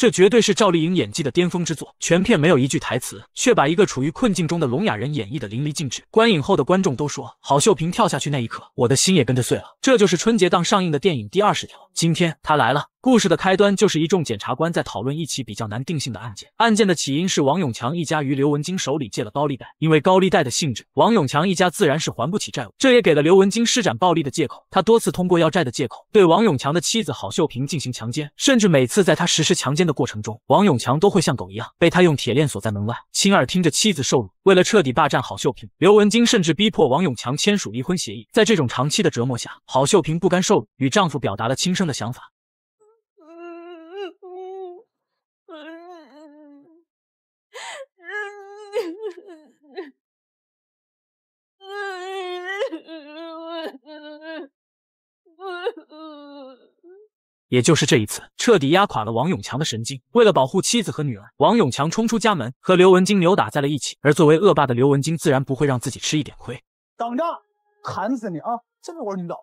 这绝对是赵丽颖演技的巅峰之作，全片没有一句台词，却把一个处于困境中的聋哑人演绎的淋漓尽致。观影后的观众都说，郝秀萍跳下去那一刻，我的心也跟着碎了。这就是春节档上映的电影《第二十条》，今天它来了。故事的开端就是一众检察官在讨论一起比较难定性的案件。案件的起因是王永强一家于刘文晶手里借了高利贷，因为高利贷的性质，王永强一家自然是还不起债务，这也给了刘文晶施展暴力的借口。他多次通过要债的借口对王永强的妻子郝秀萍进行强奸，甚至每次在他实施强奸的过程中，王永强都会像狗一样被他用铁链锁在门外，亲耳听着妻子受辱。为了彻底霸占郝秀萍，刘文晶甚至逼迫王永强签署离婚协议。在这种长期的折磨下，郝秀萍不甘受辱，与丈夫表达了轻生的想法。也就是这一次，彻底压垮了王永强的神经。为了保护妻子和女儿，王永强冲出家门，和刘文金扭打在了一起。而作为恶霸的刘文金，自然不会让自己吃一点亏。等着，砍死你啊！这边我是领导。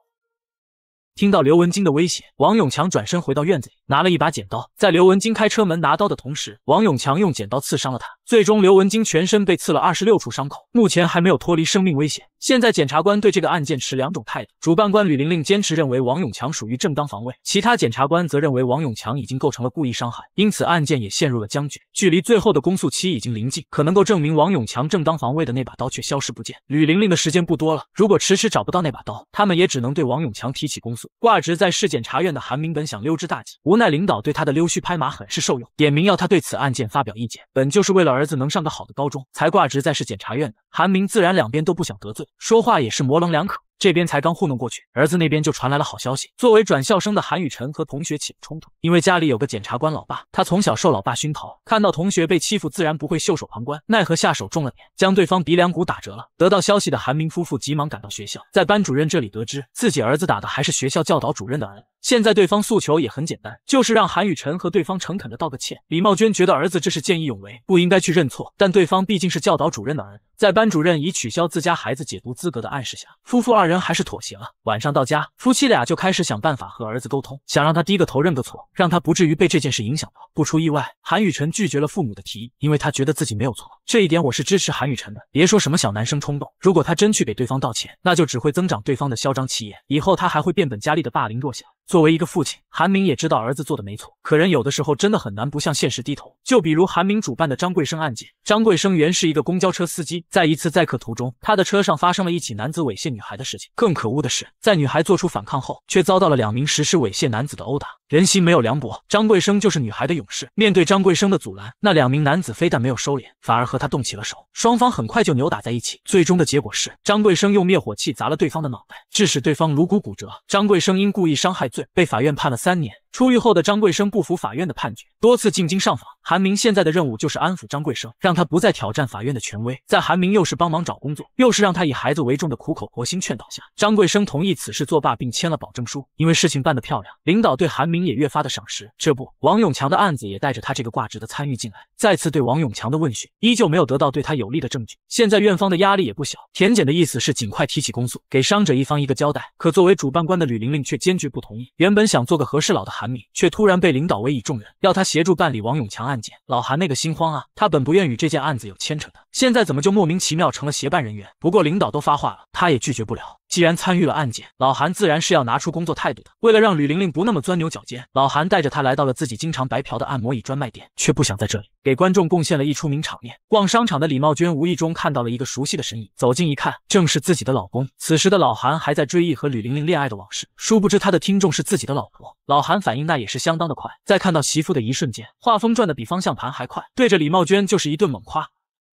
听到刘文金的威胁，王永强转身回到院子里。拿了一把剪刀，在刘文金开车门拿刀的同时，王永强用剪刀刺伤了他。最终，刘文金全身被刺了二十六处伤口，目前还没有脱离生命危险。现在，检察官对这个案件持两种态度：主办官吕玲玲坚持认为王永强属于正当防卫，其他检察官则认为王永强已经构成了故意伤害，因此案件也陷入了僵局。距离最后的公诉期已经临近，可能够证明王永强正当防卫的那把刀却消失不见。吕玲玲的时间不多了，如果迟迟找不到那把刀，他们也只能对王永强提起公诉。挂职在市检察院的韩明本想溜之大吉，无。奈领导对他的溜须拍马很是受用，点名要他对此案件发表意见，本就是为了儿子能上个好的高中，才挂职在市检察院的。韩明自然两边都不想得罪，说话也是模棱两可。这边才刚糊弄过去，儿子那边就传来了好消息。作为转校生的韩雨辰和同学起了冲突，因为家里有个检察官老爸，他从小受老爸熏陶，看到同学被欺负，自然不会袖手旁观。奈何下手重了点，将对方鼻梁骨打折了。得到消息的韩明夫妇急忙赶到学校，在班主任这里得知，自己儿子打的还是学校教导主任的儿现在对方诉求也很简单，就是让韩雨辰和对方诚恳的道个歉。李茂娟觉得儿子这是见义勇为，不应该去认错。但对方毕竟是教导主任的儿子，在班主任已取消自家孩子解读资格的暗示下，夫妇二人还是妥协了。晚上到家，夫妻俩就开始想办法和儿子沟通，想让他低个头认个错，让他不至于被这件事影响到。不出意外，韩雨辰拒绝了父母的提议，因为他觉得自己没有错。这一点我是支持韩雨辰的。别说什么小男生冲动，如果他真去给对方道歉，那就只会增长对方的嚣张气焰，以后他还会变本加厉的霸凌弱小。作为一个父亲，韩明也知道儿子做的没错。可人有的时候真的很难不向现实低头。就比如韩明主办的张贵生案件。张贵生原是一个公交车司机，在一次载客途中，他的车上发生了一起男子猥亵女孩的事情。更可恶的是，在女孩做出反抗后，却遭到了两名实施猥亵男子的殴打。人心没有凉薄，张贵生就是女孩的勇士。面对张贵生的阻拦，那两名男子非但没有收敛，反而和他动起了手。双方很快就扭打在一起。最终的结果是，张贵生用灭火器砸了对方的脑袋，致使对方颅骨骨折。张贵生因故意伤害。被法院判了三年。出狱后的张贵生不服法院的判决，多次进京上访。韩明现在的任务就是安抚张贵生，让他不再挑战法院的权威。在韩明又是帮忙找工作，又是让他以孩子为重的苦口婆心劝导下，张贵生同意此事作罢，并签了保证书。因为事情办得漂亮，领导对韩明也越发的赏识。这不，王永强的案子也带着他这个挂职的参与进来，再次对王永强的问询依旧没有得到对他有利的证据。现在院方的压力也不小，田检的意思是尽快提起公诉，给伤者一方一个交代。可作为主办官的吕玲玲却坚决不同意。原本想做个和事佬的。韩敏，却突然被领导委以重任，要他协助办理王永强案件。老韩那个心慌啊！他本不愿与这件案子有牵扯的，现在怎么就莫名其妙成了协办人员？不过领导都发话了，他也拒绝不了。既然参与了案件，老韩自然是要拿出工作态度的。为了让吕玲玲不那么钻牛角尖，老韩带着她来到了自己经常白嫖的按摩椅专卖店，却不想在这里给观众贡献了一出名场面。逛商场的李茂娟无意中看到了一个熟悉的身影，走近一看，正是自己的老公。此时的老韩还在追忆和吕玲玲恋爱的往事，殊不知他的听众是自己的老婆。老韩反应那也是相当的快，在看到媳妇的一瞬间，画风转的比方向盘还快，对着李茂娟就是一顿猛夸：“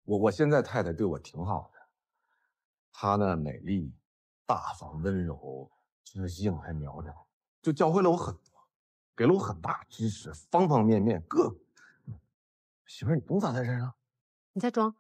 我我现在太太对我挺好的，她呢美丽。”大方温柔，知性还苗条，就教会了我很多，给了我很大知识，方方面面各。媳妇，你东西咋在身上？你在装。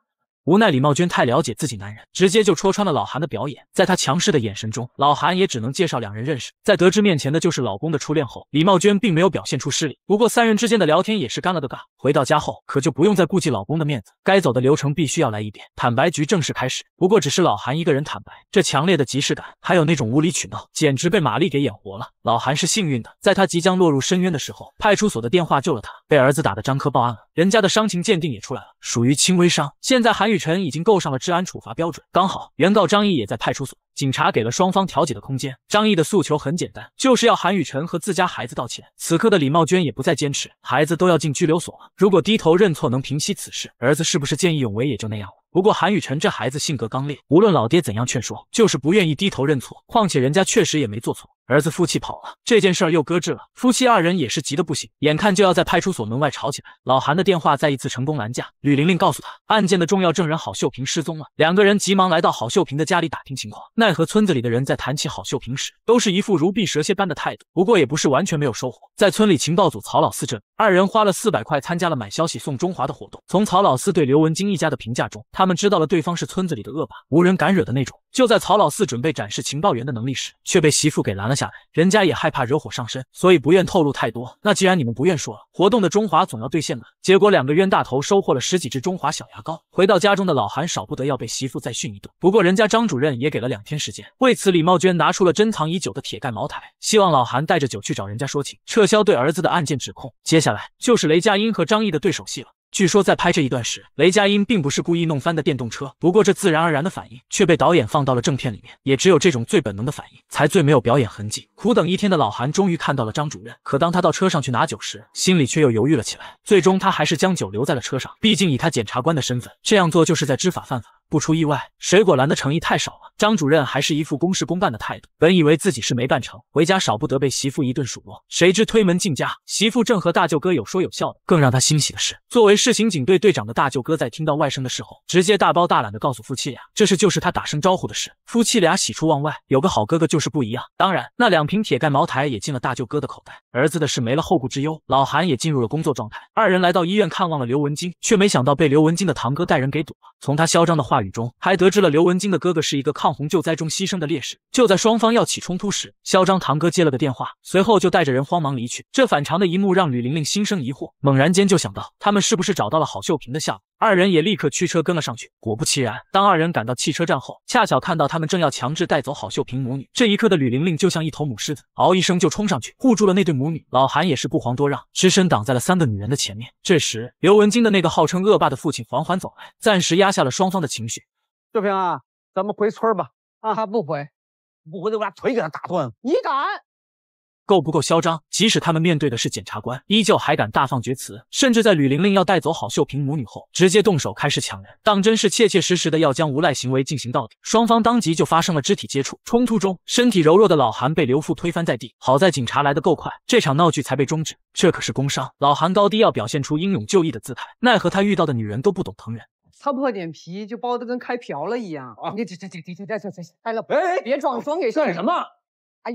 无奈，李茂娟太了解自己男人，直接就戳穿了老韩的表演。在她强势的眼神中，老韩也只能介绍两人认识。在得知面前的就是老公的初恋后，李茂娟并没有表现出失礼。不过，三人之间的聊天也是干了个尬。回到家后，可就不用再顾忌老公的面子，该走的流程必须要来一遍。坦白局正式开始。不过，只是老韩一个人坦白，这强烈的即视感，还有那种无理取闹，简直被玛丽给演活了。老韩是幸运的，在他即将落入深渊的时候，派出所的电话救了他。被儿子打的张科报案了。人家的伤情鉴定也出来了，属于轻微伤。现在韩雨辰已经够上了治安处罚标准，刚好原告张毅也在派出所，警察给了双方调解的空间。张毅的诉求很简单，就是要韩雨辰和自家孩子道歉。此刻的李茂娟也不再坚持，孩子都要进拘留所了，如果低头认错能平息此事，儿子是不是见义勇为也就那样了。不过韩雨辰这孩子性格刚烈，无论老爹怎样劝说，就是不愿意低头认错。况且人家确实也没做错。儿子负气跑了，这件事儿又搁置了。夫妻二人也是急得不行，眼看就要在派出所门外吵起来，老韩的电话再一次成功拦架。吕玲玲告诉他，案件的重要证人郝秀萍失踪了。两个人急忙来到郝秀萍的家里打听情况，奈何村子里的人在谈起郝秀萍时，都是一副如避蛇蝎般的态度。不过也不是完全没有收获，在村里情报组曹老四这，二人花了四百块参加了买消息送中华的活动。从曹老四对刘文金一家的评价中，他们知道了对方是村子里的恶霸，无人敢惹的那种。就在曹老四准备展示情报员的能力时，却被媳妇给拦了。下来，人家也害怕惹火上身，所以不愿透露太多。那既然你们不愿说了，活动的中华总要兑现吧。结果两个冤大头收获了十几支中华小牙膏。回到家中的老韩少不得要被媳妇再训一顿。不过人家张主任也给了两天时间，为此李茂娟拿出了珍藏已久的铁盖茅台，希望老韩带着酒去找人家说情，撤销对儿子的案件指控。接下来就是雷佳音和张译的对手戏了。据说在拍这一段时，雷佳音并不是故意弄翻的电动车，不过这自然而然的反应却被导演放到了正片里面。也只有这种最本能的反应，才最没有表演痕迹。苦等一天的老韩终于看到了张主任，可当他到车上去拿酒时，心里却又犹豫了起来。最终，他还是将酒留在了车上，毕竟以他检察官的身份，这样做就是在知法犯法。不出意外，水果篮的诚意太少了。张主任还是一副公事公办的态度。本以为自己是没办成，回家少不得被媳妇一顿数落。谁知推门进家，媳妇正和大舅哥有说有笑的。更让他欣喜的是，作为市刑警队队长的大舅哥，在听到外甥的事后，直接大包大揽的告诉夫妻俩，这事就是他打声招呼的事。夫妻俩喜出望外，有个好哥哥就是不一样。当然，那两瓶铁盖茅台也进了大舅哥的口袋。儿子的事没了后顾之忧，老韩也进入了工作状态。二人来到医院看望了刘文金，却没想到被刘文金的堂哥带人给堵了。从他嚣张的话语。中还得知了刘文金的哥哥是一个抗洪救灾中牺牲的烈士。就在双方要起冲突时，嚣张堂哥接了个电话，随后就带着人慌忙离去。这反常的一幕让吕玲玲心生疑惑，猛然间就想到，他们是不是找到了郝秀萍的下落？二人也立刻驱车跟了上去。果不其然，当二人赶到汽车站后，恰巧看到他们正要强制带走郝秀萍母女。这一刻的吕玲玲就像一头母狮子，嗷一声就冲上去护住了那对母女。老韩也是不遑多让，只身挡在了三个女人的前面。这时，刘文金的那个号称恶霸的父亲缓缓走来，暂时压下了双方的情绪。秀萍啊，咱们回村吧。啊，不回，不回就把腿给他打断你敢！够不够嚣张？即使他们面对的是检察官，依旧还敢大放厥词，甚至在吕玲玲要带走郝秀萍母女后，直接动手开始抢人，当真是切切实实的要将无赖行为进行到底。双方当即就发生了肢体接触，冲突中，身体柔弱的老韩被刘父推翻在地，好在警察来得够快，这场闹剧才被终止。这可是工伤，老韩高低要表现出英勇就义的姿态，奈何他遇到的女人都不懂疼人，擦破点皮就包得跟开瓢了一样。啊，你这这这这这这这哎了，哎哎，别装装给算什么？哎。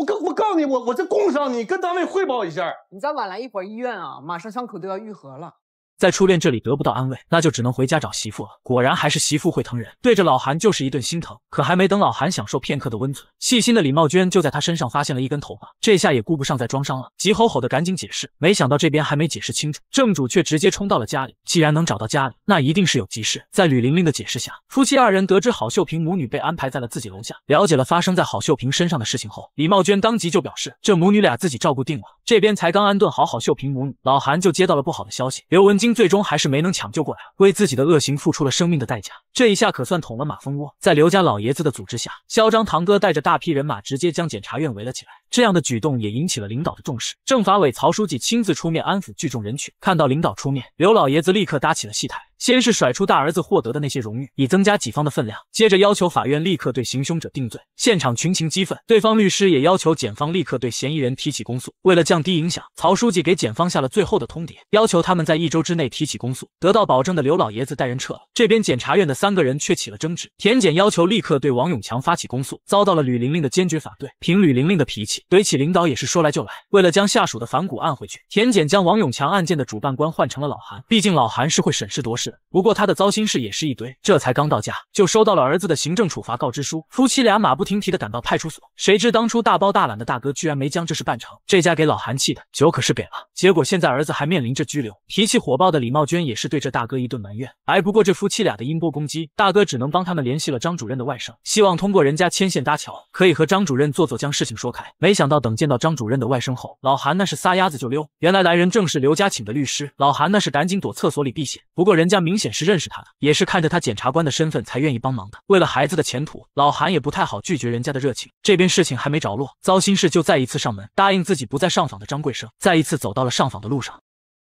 我告我告诉你，我我这工伤，你跟单位汇报一下。你再晚来一会儿，医院啊，马上伤口都要愈合了。在初恋这里得不到安慰，那就只能回家找媳妇了。果然还是媳妇会疼人，对着老韩就是一顿心疼。可还没等老韩享受片刻的温存，细心的李茂娟就在他身上发现了一根头发，这下也顾不上再装伤了，急吼吼的赶紧解释。没想到这边还没解释清楚，正主却直接冲到了家里。既然能找到家里，那一定是有急事。在吕玲玲的解释下，夫妻二人得知郝秀萍母女被安排在了自己楼下。了解了发生在郝秀萍身上的事情后，李茂娟当即就表示，这母女俩自己照顾定了。这边才刚安顿好好秀萍母女，老韩就接到了不好的消息，刘文晶最终还是没能抢救过来，为自己的恶行付出了生命的代价。这一下可算捅了马蜂窝，在刘家老爷子的组织下，嚣张堂哥带着大批人马直接将检察院围了起来。这样的举动也引起了领导的重视，政法委曹书记亲自出面安抚聚众人群。看到领导出面，刘老爷子立刻搭起了戏台，先是甩出大儿子获得的那些荣誉，以增加己方的分量，接着要求法院立刻对行凶者定罪。现场群情激愤，对方律师也要求检方立刻对嫌疑人提起公诉。为了降低影响，曹书记给检方下了最后的通牒，要求他们在一周之内提起公诉。得到保证的刘老爷子带人撤了。这边检察院的三个人却起了争执，田检要求立刻对王永强发起公诉，遭到了吕玲玲的坚决反对。凭吕玲玲的脾气。怼起领导也是说来就来。为了将下属的反骨按回去，田简将王永强案件的主办官换成了老韩。毕竟老韩是会审时度势。不过他的糟心事也是一堆。这才刚到家，就收到了儿子的行政处罚告知书。夫妻俩马不停蹄的赶到派出所。谁知当初大包大揽的大哥，居然没将这事办成。这家给老韩气的，酒可是给了。结果现在儿子还面临着拘留。脾气火爆的李茂娟也是对着大哥一顿埋怨。挨不过这夫妻俩的音波攻击，大哥只能帮他们联系了张主任的外甥，希望通过人家牵线搭桥，可以和张主任做做，将事情说开。没。没想到等见到张主任的外甥后，老韩那是撒丫子就溜。原来来人正是刘家请的律师，老韩那是赶紧躲厕所里避险。不过人家明显是认识他的，也是看着他检察官的身份才愿意帮忙的。为了孩子的前途，老韩也不太好拒绝人家的热情。这边事情还没着落，糟心事就再一次上门。答应自己不再上访的张贵生，再一次走到了上访的路上。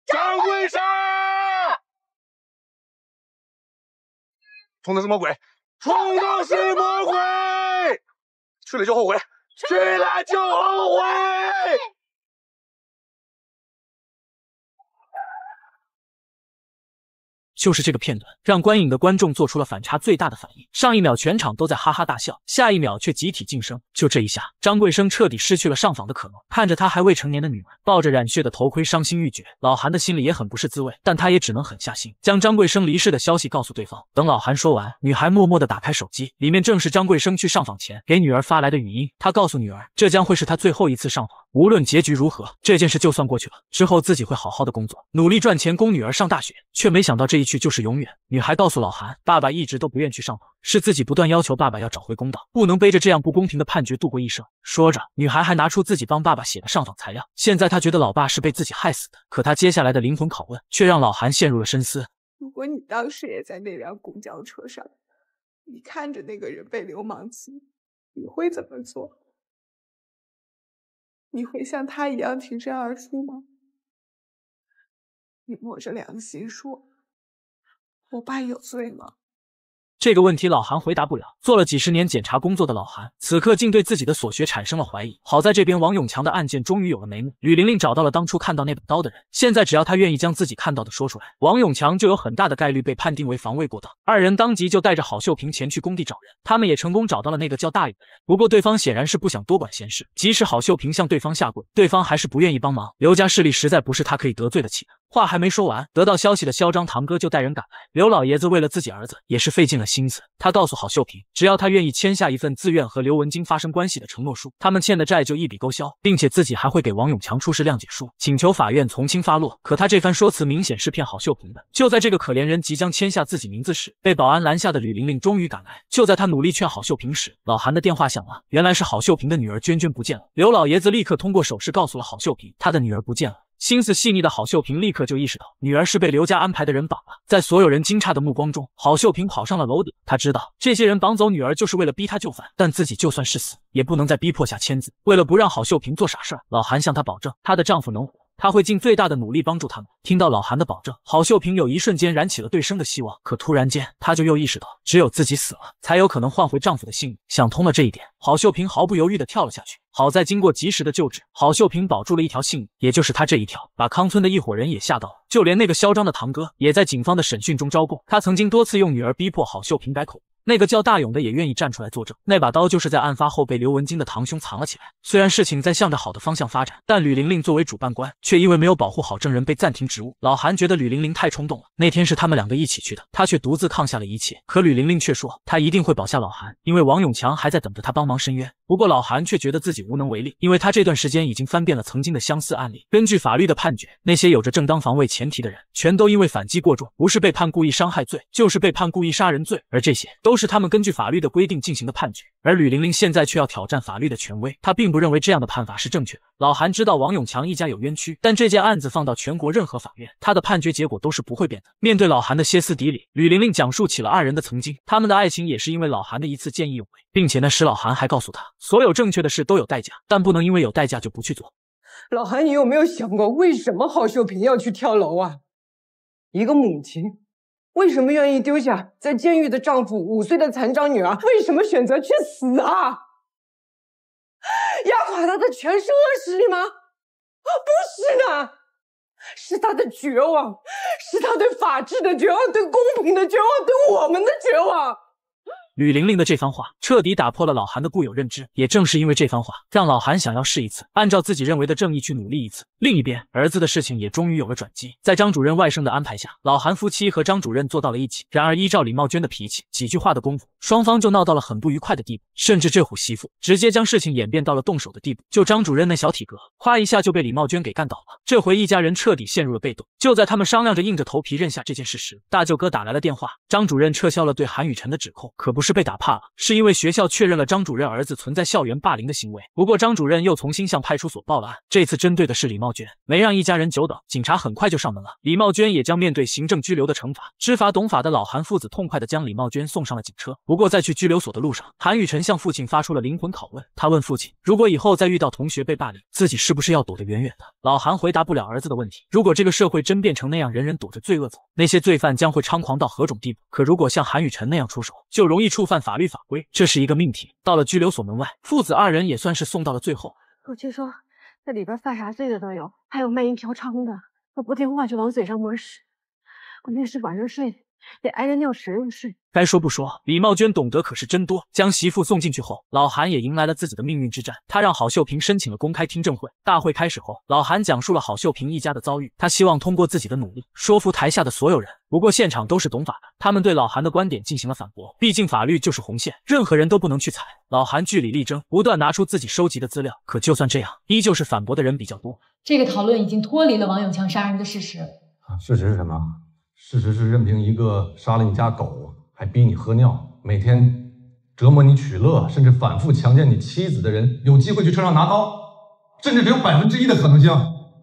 张贵生，冲的是魔鬼，冲的是魔鬼，去了就后悔。去了就后悔。就是这个片段，让观影的观众做出了反差最大的反应。上一秒全场都在哈哈大笑，下一秒却集体噤声。就这一下，张贵生彻底失去了上访的可能。看着他还未成年的女儿，抱着染血的头盔，伤心欲绝。老韩的心里也很不是滋味，但他也只能狠下心，将张贵生离世的消息告诉对方。等老韩说完，女孩默默的打开手机，里面正是张贵生去上访前给女儿发来的语音。他告诉女儿，这将会是他最后一次上访。无论结局如何，这件事就算过去了。之后自己会好好的工作，努力赚钱供女儿上大学。却没想到这一去就是永远。女孩告诉老韩，爸爸一直都不愿去上访，是自己不断要求爸爸要找回公道，不能背着这样不公平的判决度过一生。说着，女孩还拿出自己帮爸爸写的上访材料。现在她觉得老爸是被自己害死的，可她接下来的灵魂拷问却让老韩陷入了深思。如果你当时也在那辆公交车上，你看着那个人被流氓欺，你会怎么做？你会像他一样挺身而出吗？你摸着良心说，我爸有罪吗？这个问题老韩回答不了。做了几十年检查工作的老韩，此刻竟对自己的所学产生了怀疑。好在这边王永强的案件终于有了眉目，吕玲玲找到了当初看到那把刀的人。现在只要他愿意将自己看到的说出来，王永强就有很大的概率被判定为防卫过当。二人当即就带着郝秀萍前去工地找人，他们也成功找到了那个叫大勇的人。不过对方显然是不想多管闲事，即使郝秀萍向对方下跪，对方还是不愿意帮忙。刘家势力实在不是他可以得罪得起的。话还没说完，得到消息的嚣张堂哥就带人赶来。刘老爷子为了自己儿子，也是费尽了心思。他告诉郝秀萍，只要他愿意签下一份自愿和刘文金发生关系的承诺书，他们欠的债就一笔勾销，并且自己还会给王永强出示谅解书，请求法院从轻发落。可他这番说辞明显是骗郝秀萍的。就在这个可怜人即将签下自己名字时，被保安拦下的吕玲玲终于赶来。就在他努力劝郝秀萍时，老韩的电话响了，原来是郝秀萍的女儿娟娟不见了。刘老爷子立刻通过手势告诉了郝秀萍，他的女儿不见了。心思细腻的郝秀萍立刻就意识到，女儿是被刘家安排的人绑了。在所有人惊诧的目光中，郝秀萍跑上了楼顶。她知道这些人绑走女儿，就是为了逼她就范。但自己就算是死，也不能在逼迫下签字。为了不让郝秀萍做傻事，老韩向她保证，她的丈夫能活。他会尽最大的努力帮助他们。听到老韩的保证，郝秀平有一瞬间燃起了对生的希望。可突然间，她就又意识到，只有自己死了，才有可能换回丈夫的性命。想通了这一点，郝秀平毫不犹豫地跳了下去。好在经过及时的救治，郝秀平保住了一条性命。也就是她这一跳，把康村的一伙人也吓到了，就连那个嚣张的堂哥，也在警方的审讯中招供，他曾经多次用女儿逼迫郝秀平改口。那个叫大勇的也愿意站出来作证，那把刀就是在案发后被刘文金的堂兄藏了起来。虽然事情在向着好的方向发展，但吕玲玲作为主办官，却因为没有保护好证人被暂停职务。老韩觉得吕玲玲太冲动了，那天是他们两个一起去的，他却独自抗下了一切。可吕玲玲却说，他一定会保下老韩，因为王永强还在等着他帮忙申冤。不过老韩却觉得自己无能为力，因为他这段时间已经翻遍了曾经的相似案例。根据法律的判决，那些有着正当防卫前提的人，全都因为反击过重，不是被判故意伤害罪，就是被判故意杀人罪。而这些都是他们根据法律的规定进行的判决。而吕玲玲现在却要挑战法律的权威，她并不认为这样的判法是正确的。老韩知道王永强一家有冤屈，但这件案子放到全国任何法院，他的判决结果都是不会变的。面对老韩的歇斯底里，吕玲玲讲述起了二人的曾经，他们的爱情也是因为老韩的一次见义勇为。并且那石老韩还告诉他，所有正确的事都有代价，但不能因为有代价就不去做。老韩，你有没有想过，为什么郝秀萍要去跳楼啊？一个母亲，为什么愿意丢下在监狱的丈夫、五岁的残障女儿，为什么选择去死啊？压垮她的全是恶势力吗？不是的，是她的绝望，是她对法治的绝望，对公平的绝望，对我们的绝望。吕玲玲的这番话彻底打破了老韩的固有认知，也正是因为这番话，让老韩想要试一次，按照自己认为的正义去努力一次。另一边，儿子的事情也终于有了转机，在张主任外甥的安排下，老韩夫妻和张主任坐到了一起。然而，依照李茂娟的脾气，几句话的功夫。双方就闹到了很不愉快的地步，甚至这虎媳妇直接将事情演变到了动手的地步。就张主任那小体格，哗一下就被李茂娟给干倒了。这回一家人彻底陷入了被动。就在他们商量着硬着头皮认下这件事时，大舅哥打来了电话，张主任撤销了对韩雨辰的指控，可不是被打怕了，是因为学校确认了张主任儿子存在校园霸凌的行为。不过张主任又重新向派出所报了案，这次针对的是李茂娟，没让一家人久等，警察很快就上门了。李茂娟也将面对行政拘留的惩罚。知法懂法的老韩父子痛快地将李茂娟送上了警车。不过在去拘留所的路上，韩雨辰向父亲发出了灵魂拷问。他问父亲，如果以后再遇到同学被霸凌，自己是不是要躲得远远的？老韩回答不了儿子的问题。如果这个社会真变成那样，人人躲着罪恶走，那些罪犯将会猖狂到何种地步？可如果像韩雨辰那样出手，就容易触犯法律法规，这是一个命题。到了拘留所门外，父子二人也算是送到了最后。我听说那里边犯啥罪的都有，还有卖淫嫖娼的，不听话就往嘴上抹屎。关键是晚上睡。得挨着尿屎睡。该说不说，李茂娟懂得可是真多。将媳妇送进去后，老韩也迎来了自己的命运之战。他让郝秀萍申请了公开听证会。大会开始后，老韩讲述了郝秀萍一家的遭遇。他希望通过自己的努力，说服台下的所有人。不过现场都是懂法的，他们对老韩的观点进行了反驳。毕竟法律就是红线，任何人都不能去踩。老韩据理力争，不断拿出自己收集的资料。可就算这样，依旧是反驳的人比较多。这个讨论已经脱离了王永强杀人的事实。事实是什么？事实是，任凭一个杀了你家狗，还逼你喝尿，每天折磨你取乐，甚至反复强奸你妻子的人，有机会去车上拿刀，甚至只有百分之一的可能性。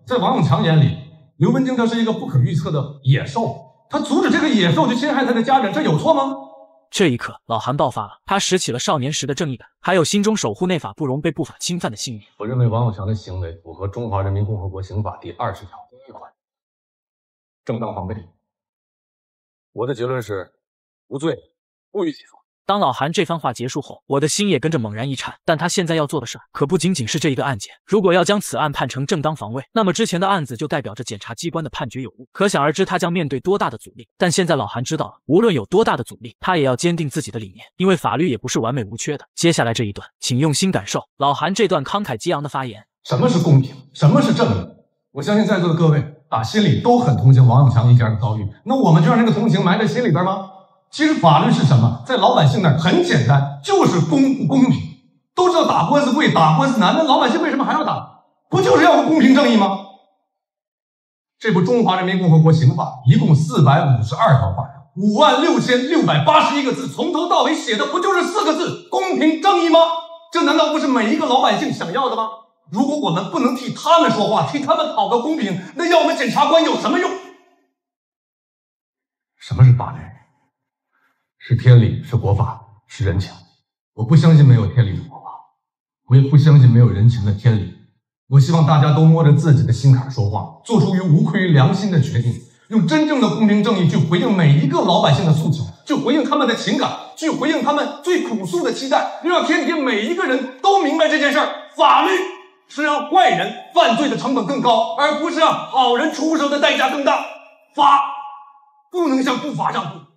在王永强眼里，刘文静他是一个不可预测的野兽，他阻止这个野兽去侵害他的家人，这有错吗？这一刻，老韩爆发了，他拾起了少年时的正义感，还有心中守护那法不容被不法侵犯的信念。我认为王永强的行为符合《中华人民共和国刑法》第二十条第一款，正当防卫。我的结论是无罪，不予起诉。当老韩这番话结束后，我的心也跟着猛然一颤。但他现在要做的事，可不仅仅是这一个案件。如果要将此案判成正当防卫，那么之前的案子就代表着检察机关的判决有误。可想而知，他将面对多大的阻力。但现在老韩知道了，无论有多大的阻力，他也要坚定自己的理念，因为法律也不是完美无缺的。接下来这一段，请用心感受老韩这段慷慨激昂的发言。什么是公平？什么是正义？我相信在座的各位。打心里都很同情王永强一家的遭遇，那我们就让这个同情埋在心里边吗？其实法律是什么？在老百姓那儿很简单，就是公不公平。都知道打官司贵，打官司难，那老百姓为什么还要打？不就是要个公平正义吗？这部《中华人民共和国刑法》一共四百五十二条法条，五万六千六百八十一个字，从头到尾写的不就是四个字：公平正义吗？这难道不是每一个老百姓想要的吗？如果我们不能替他们说话，替他们讨个公平，那要我们检察官有什么用？什么是法律？是天理，是国法，是人情。我不相信没有天理的国法，我也不相信没有人情的天理。我希望大家都摸着自己的心坎说话，做出于无愧于良心的决定，用真正的公平正义去回应每一个老百姓的诉求，去回应他们的情感，去回应他们最朴素的期待，让天底下每一个人都明白这件事儿，法律。是让坏人犯罪的成本更高，而不是让好人出手的代价更大。法不能向不法让步。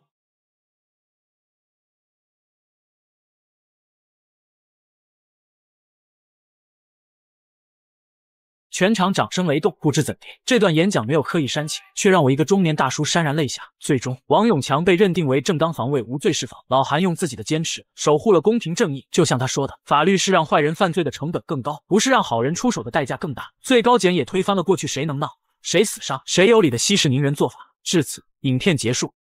全场掌声雷动，不知怎的，这段演讲没有刻意煽情，却让我一个中年大叔潸然泪下。最终，王永强被认定为正当防卫，无罪释放。老韩用自己的坚持守护了公平正义，就像他说的：“法律是让坏人犯罪的成本更高，不是让好人出手的代价更大。”最高检也推翻了过去“谁能闹，谁死伤，谁有理”的息事宁人做法。至此，影片结束。